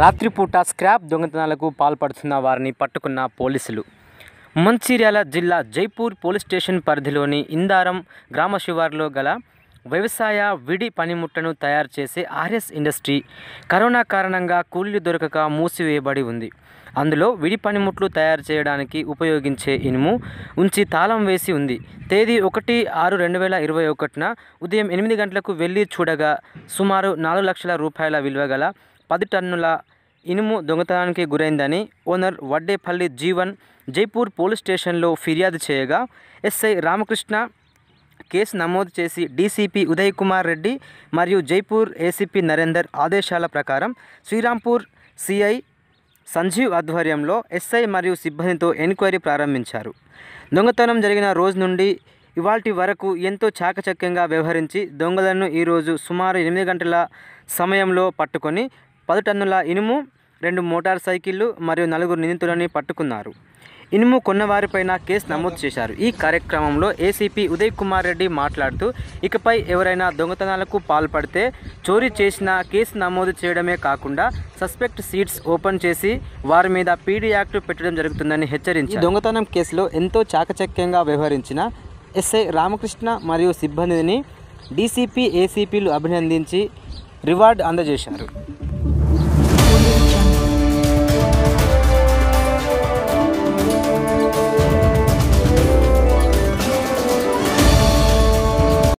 రాత్రిపూట స్క్రాప్ దొంగతనాలకు పాల్పడుతున్న వారిని పట్టుకున్న పోలీసులు మంచిర్యాల జిల్లా జైపూర్ పోలీస్ స్టేషన్ పరిధిలోని ఇందారం గ్రామ శివారులో గల వ్యవసాయ విడి పనిముట్టను తయారు చేసే ఆర్ఎస్ ఇండస్ట్రీ కరోనా కారణంగా కూలీలు దొరకక మూసివేయబడి ఉంది అందులో విడి పనిముట్లు తయారు చేయడానికి ఉపయోగించే ఇనుము ఉంచి తాళం వేసి ఉంది తేదీ ఒకటి ఆరు రెండు వేల ఇరవై ఒకటిన ఉదయం ఎనిమిది గంటలకు వెళ్ళి చూడగా సుమారు నాలుగు లక్షల రూపాయల విలువ గల పది టన్నుల ఇనుము దొంగతనానికి గురైందని ఓనర్ వడ్డేపల్లి జీవన్ జైపూర్ పోలీస్ స్టేషన్లో ఫిర్యాదు చేయగా ఎస్ఐ రామకృష్ణ కేసు నమోదు చేసి డీసీపీ ఉదయ్ కుమార్ రెడ్డి మరియు జైపూర్ ఏసీపీ నరేందర్ ఆదేశాల ప్రకారం శ్రీరాంపూర్ సిఐ సంజీవ్ ఆధ్వర్యంలో ఎస్ఐ మరియు సిబ్బందితో ఎంక్వైరీ ప్రారంభించారు దొంగతనం జరిగిన రోజు నుండి ఇవాల్టి వరకు ఎంతో చాకచక్యంగా వ్యవహరించి దొంగలను ఈరోజు సుమారు ఎనిమిది గంటల సమయంలో పట్టుకొని పది టన్నుల ఇనుము రెండు మోటార్ సైకిళ్లు మరియు నలుగురు నిందితులని పట్టుకున్నారు ఇనుము కొన్నవారిపైన కేసు నమోదు చేశారు ఈ కార్యక్రమంలో ఏసీపీ ఉదయ్ కుమార్ రెడ్డి మాట్లాడుతూ ఇకపై ఎవరైనా దొంగతనాలకు పాల్పడితే చోరీ చేసిన కేసు నమోదు చేయడమే కాకుండా సస్పెక్ట్ సీట్స్ ఓపెన్ చేసి వారి మీద పీడీ యాక్ట్ పెట్టడం జరుగుతుందని హెచ్చరించి దొంగతనం కేసులో ఎంతో చాకచక్యంగా వ్యవహరించిన ఎస్ఐ రామకృష్ణ మరియు సిబ్బందిని డీసీపీ ఏసీపీలు అభినందించి రివార్డ్ అందజేశారు